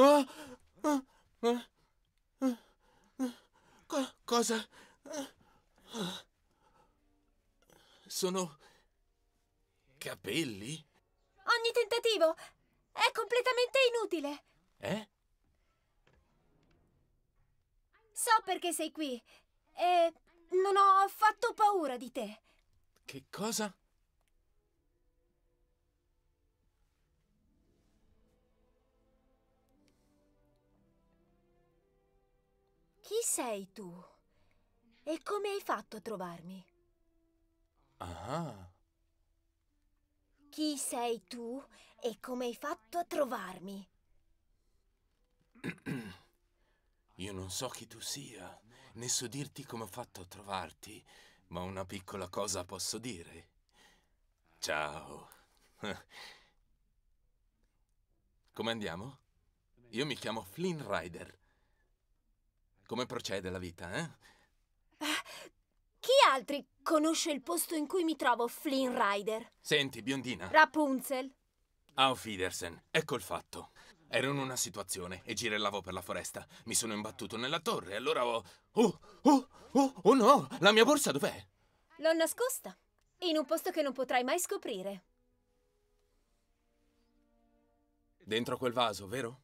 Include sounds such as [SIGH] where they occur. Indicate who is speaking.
Speaker 1: Oh,
Speaker 2: Co cosa?
Speaker 1: Sono capelli?
Speaker 2: Ogni tentativo è completamente inutile. Eh? So perché sei qui e non ho affatto paura di te.
Speaker 1: Che cosa?
Speaker 2: Chi sei tu? E come hai fatto a trovarmi?
Speaker 1: Ah.
Speaker 2: Chi sei tu e come hai fatto a trovarmi?
Speaker 1: [CLEARS THROAT] Io non so chi tu sia, né so dirti come ho fatto a trovarti, ma una piccola cosa posso dire. Ciao. [LAUGHS] Come andiamo? Io mi chiamo Flynn Rider. Come procede la vita, eh?
Speaker 2: eh? Chi altri conosce il posto in cui mi trovo, Flynn Rider?
Speaker 1: Senti, biondina.
Speaker 2: Rapunzel.
Speaker 1: Auf Wiedersen. Ecco il fatto. Ero in una situazione e girellavo per la foresta. Mi sono imbattuto nella torre e allora ho... Oh, oh, oh, oh no! La mia borsa dov'è?
Speaker 2: L'ho nascosta. In un posto che non potrai mai scoprire.
Speaker 1: Dentro quel vaso, vero?